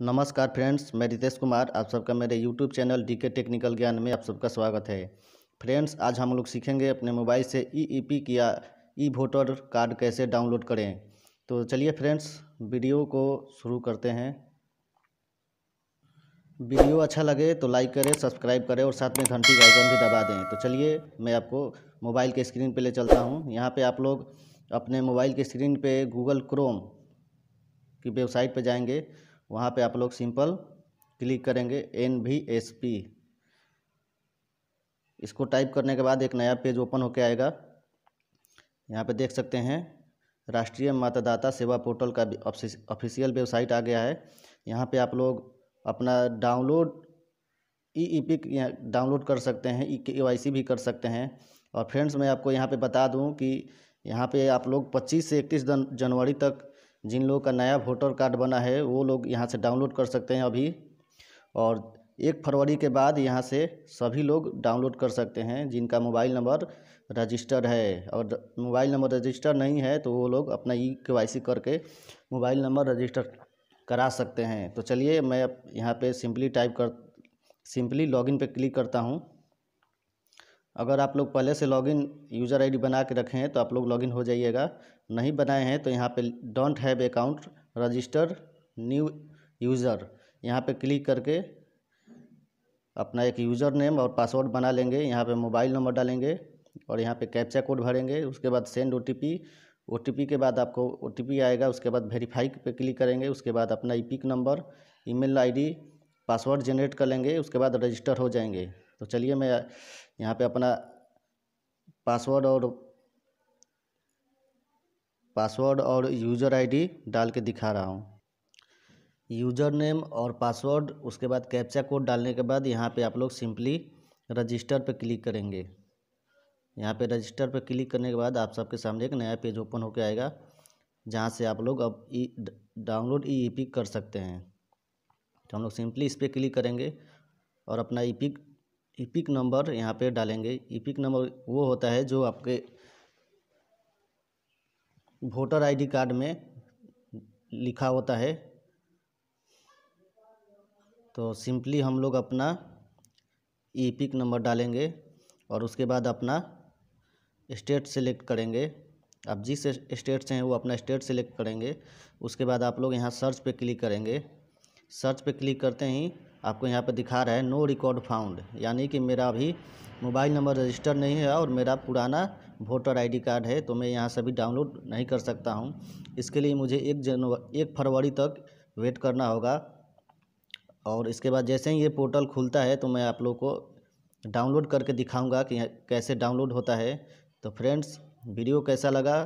नमस्कार फ्रेंड्स मैं रितेश कुमार आप सबका मेरे YouTube channel D K technical ज्ञान में आप सबका स्वागत है फ्रेंड्स आज हम लोग सीखेंगे अपने मोबाइल से ई ई पी या ई वोटर कार्ड कैसे डाउनलोड करें तो चलिए फ्रेंड्स वीडियो को शुरू करते हैं वीडियो अच्छा लगे तो लाइक करें सब्सक्राइब करें और साथ में घंटी का आइकन भी दबा दें तो चलिए मैं आपको मोबाइल के स्क्रीन पे ले चलता हूँ यहाँ पे आप लोग अपने मोबाइल के स्क्रीन पे गूगल क्रोम की वेबसाइट पे जाएंगे वहाँ पे आप लोग सिंपल क्लिक करेंगे एन वी एस पी इसको टाइप करने के बाद एक नया पेज ओपन होके आएगा यहाँ पे देख सकते हैं राष्ट्रीय मतदाता सेवा पोर्टल का ऑफिशियल वेबसाइट आ गया है यहाँ पे आप लोग अपना download E E P download कर सकते हैं ई के वाई सी भी कर सकते हैं और फ्रेंड्स मैं आपको यहाँ पे बता दूँ कि यहाँ पे आप लोग 25 से 31 जनवरी तक जिन लोगों का नया वोटर कार्ड बना है वो लोग यहाँ से डाउनलोड कर सकते हैं अभी और एक फरवरी के बाद यहाँ से सभी लोग डाउनलोड कर सकते हैं जिनका मोबाइल नंबर रजिस्टर्ड है और मोबाइल नंबर रजिस्टर नहीं है तो वो लोग अपना ई के करके मोबाइल नंबर रजिस्टर करा सकते हैं तो चलिए मैं यहाँ पे सिंपली टाइप कर सिंपली लॉगिन पे क्लिक करता हूँ अगर आप लोग पहले से लॉगिन यूज़र आईडी बना के रखे हैं तो आप लोग लॉगिन हो जाइएगा नहीं बनाए हैं तो यहाँ पे don't have account register new user यहाँ पे क्लिक करके अपना एक यूज़र नेम और पासवर्ड बना लेंगे यहाँ पे मोबाइल नंबर डालेंगे और यहाँ पे कैप्चा कोड भरेंगे उसके बाद सेंड ओ टी के बाद आपको ओ आएगा उसके बाद वेरीफाई पर क्लिक करेंगे उसके बाद अपना E number email password generate कर लेंगे उसके बाद रजिस्टर हो जाएंगे तो चलिए मैं यहाँ पे अपना पासवर्ड और पासवर्ड और यूज़र आईडी डाल के दिखा रहा हूँ यूज़र नेम और पासवर्ड उसके बाद कैप्चा कोड डालने के बाद यहाँ पे आप लोग सिंपली रजिस्टर पे क्लिक करेंगे यहाँ पे रजिस्टर पे क्लिक करने के बाद आप सबके सामने एक नया पेज ओपन होकर आएगा जहाँ से आप लोग अब ई डाउनलोड ई ई पिक कर सकते हैं तो हम लोग सिंपली इस पर क्लिक करेंगे और अपना E e EPIC e EPIC e number यहाँ पे डालेंगे इपिक e नंबर वो होता है जो आपके वोटर आईडी कार्ड में लिखा होता है तो सिंपली हम लोग अपना ईपिक e नंबर डालेंगे और उसके बाद अपना स्टेट सेलेक्ट करेंगे आप जिस स्टेट से हैं वो अपना स्टेट सेलेक्ट करेंगे उसके बाद आप लोग यहाँ सर्च पे क्लिक करेंगे सर्च पे क्लिक करते ही आपको यहाँ पर दिखा रहा है नो रिकॉर्ड फाउंड यानी कि मेरा अभी मोबाइल नंबर रजिस्टर नहीं है और मेरा पुराना वोटर आईडी कार्ड है तो मैं यहाँ से भी डाउनलोड नहीं कर सकता हूँ इसके लिए मुझे एक जनवरी एक फरवरी तक वेट करना होगा और इसके बाद जैसे ही ये पोर्टल खुलता है तो मैं आप लोग को डाउनलोड करके दिखाऊंगा कि कैसे डाउनलोड होता है तो फ्रेंड्स वीडियो कैसा लगा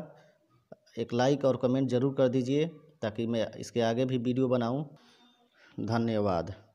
एक लाइक और कमेंट ज़रूर कर दीजिए ताकि मैं इसके आगे भी वीडियो बनाऊं धन्यवाद